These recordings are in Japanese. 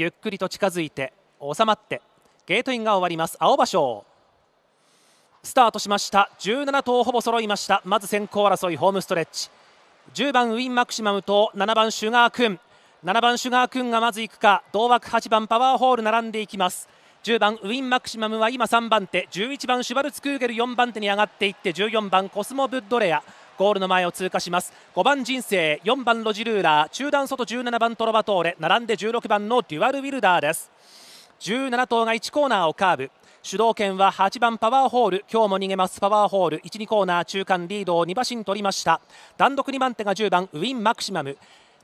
ゆっくりと近づいて収まってゲートインが終わります青葉賞スタートしました17頭ほぼ揃いましたまず先行争いホームストレッチ10番ウィンマクシマムと7番シュガーくん7番シュガーくんがまず行くか同枠8番パワーホール並んでいきます10番ウィン・マクシマムは今3番手11番シュバルツクーゲル4番手に上がっていって14番コスモ・ブッドレアゴールの前を通過します5番人生4番ロジルーラー中段外17番トロバトーレ並んで16番のデュアルウィルダーです17頭が1コーナーをカーブ主導権は8番パワーホール今日も逃げますパワーホール12コーナー中間リードを2馬身取りました単独2番手が10番ウィンマクシマム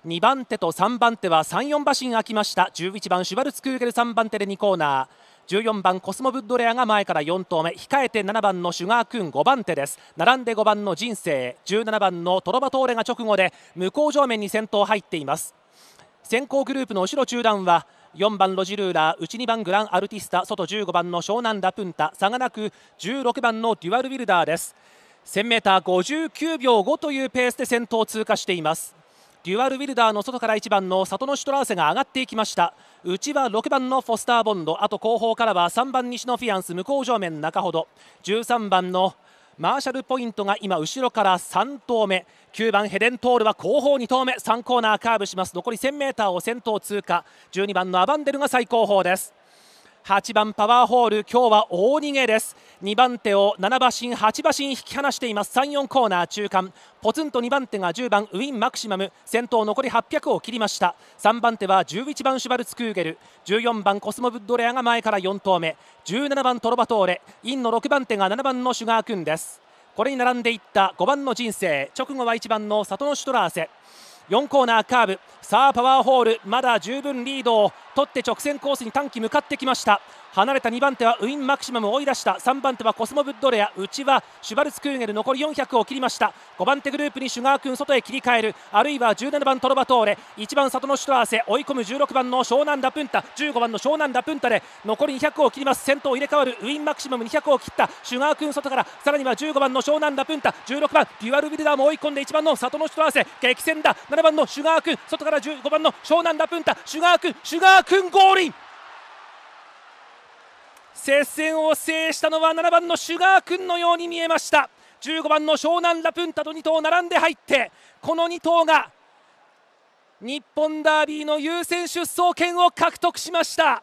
2番手と3番手は34馬身空きました11番シュバルツクーゲル3番手で2コーナー14番コスモブッドレアが前から4投目控えて7番のシュガークーン5番手です並んで5番の人生17番のトロバトーレが直後で向こう上面に先頭入っています先行グループの後ろ中段は4番ロジルーラー内2番グランアルティスタ外15番の湘南ラプンタ差がなく16番のデュアルビルダーです 1000m59 秒5というペースで先頭を通過していますデュアルウィルダーの外から1番の里ノシュトラウセが上がっていきました内は6番のフォスターボンドあと後方からは3番西のフィアンス向こう上面中ほど13番のマーシャルポイントが今後ろから3投目9番ヘデントールは後方2投目3コーナーカーブします残り 1000m を先頭通過12番のアバンデルが最後方です8番パワーホール今日は大逃げです2番手を7馬身8馬身引き離しています34コーナー中間ポツンと2番手が10番ウィン・マクシマム先頭残り800を切りました3番手は11番シュバルツ・クーゲル14番コスモ・ブッドレアが前から4投目17番トロバトーレインの6番手が7番のシュガー君ですこれに並んでいった5番の人生直後は1番の里のシュトラーセ4コーナーカーブさあパワーホールまだ十分リードを取って直線コースに短期向かってきました離れた2番手はウィン・マクシマムを追い出した3番手はコスモ・ブッドレア内はシュバルツ・クーゲル残り400を切りました5番手グループにシュガー君外へ切り替えるあるいは17番トロバトーレ1番里のシュトアーセ追い込む16番の湘南ダプンタ15番の湘南ダプンタで残り200を切ります先頭入れ替わるウィン・マクシマム200を切ったシュガー君外からさらには15番の湘南ダプンタ16番デュアル・ビルダーも追い込んで1番の里のシュトアーセ激戦だ7番のシュガー君外から15番の湘南ダプンタシュガー君シュガー君君ゴールン接戦を制したのは7番のシュガー君のように見えました15番の湘南ラプンタと2頭並んで入ってこの2頭が日本ダービーの優先出走権を獲得しました。